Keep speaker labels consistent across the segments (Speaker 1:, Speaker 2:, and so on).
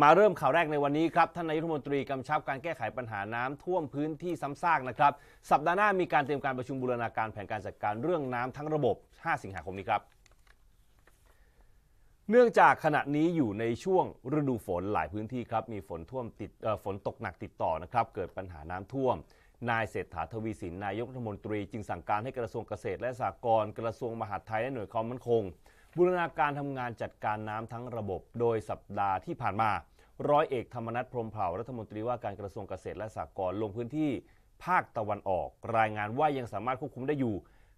Speaker 1: มาเริ่มข่าวแรกในวันนี้ครับ ท่านนายกรัฐมนตรี กำชับการแก้ไขปัญหาน้ำท่วมพื้นที่ซ้ำซากนะครับสัปดาห์หน้า มีการเตรียมการประชุมบูรณาการแผนการจัดการเรื่องน้ำทั้งระบบ 5 สิงหาคมนี้ครับ เนื่องจากขณะนี้อยู่ในช่วงฤดูฝนหลายพื้นที่ครับ มีฝนท่วมติดฝนตกหนักติดต่อนะครับเกิดปัญหาน้ำท่วม นายเศรษฐาทวีสิน นายกรัฐมนตรีจึงสั่งการให้กระทรวงเกษตรและสหกรณ์กระทรวงมหาดไทยและหน่วยความมั่นคงบูรณาการทำงานจัดการน้ำทั้งระบบโดยสัปดาห์ที่ผ่านมา ร้อยเอกธรรมนัฐพรมเผ่ารัฐมนตรีว่าการกระทรวงเกษตรและสหกรณ์ลงพื้นที่ภาคตะวันออก รายงานว่ายังสามารถควบคุมได้อยู่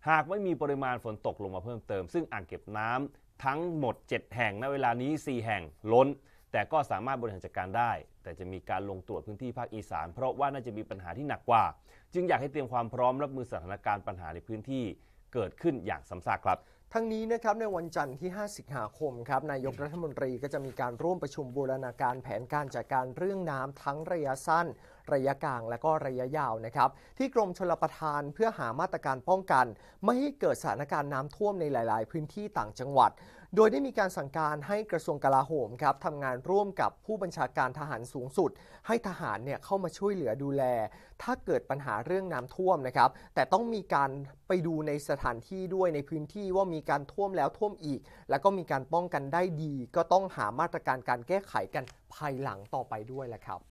Speaker 1: หากไม่มีปริมาณฝนตกลงมาเพิ่มเติม ซึ่งอ่างเก็บน้ำทั้งหมด 7 แห่งณเวลานี้ 4 แห่งล้น แต่ก็สามารถบริหารจัดการได้ แต่จะมีการลงตรวจพื้นที่ภาคอีสานเพราะว่าน่าจะมีปัญหาที่หนักกว่า จึงอยากให้เตรียมความพร้อมรับมือสถานการณ์ปัญหาในพื้นที่ เกิดขึ้นอย่างสำซากครับทั้งนี้นะครับในวันจันทร์ที่5สิงหาคม
Speaker 2: ครับ นายกรัฐมนตรีก็จะมีการร่วมประชุมบูรณาการแผนการจัดการเรื่องน้ำทั้งระยะสั้น ระยะกลางและก็ระยะยาวนะครับที่กรมชลประทานเพื่อหามาตรการป้องกัน ไม่ให้เกิดสถานการณ์น้ำท่วมในหลาย ๆ พื้นที่ต่างจังหวัด โดยได้มีการสั่งการให้กระทรวงกลาโหมครับทำงานร่วมกับผู้บัญชาการทหารสูงสุด ให้ทหารเนี่ยเข้ามาช่วยเหลือดูแล ถ้าเกิดปัญหาเรื่องน้ำท่วมนะครับแต่ต้องมีการไปดูในสถานที่ด้วยในพื้นที่ว่ามีการท่วมแล้วท่วมอีก แล้วก็มีการป้องกันได้ดี ก็ต้องหามาตรการการแก้ไขกันภายหลังต่อไปด้วยแหละครับ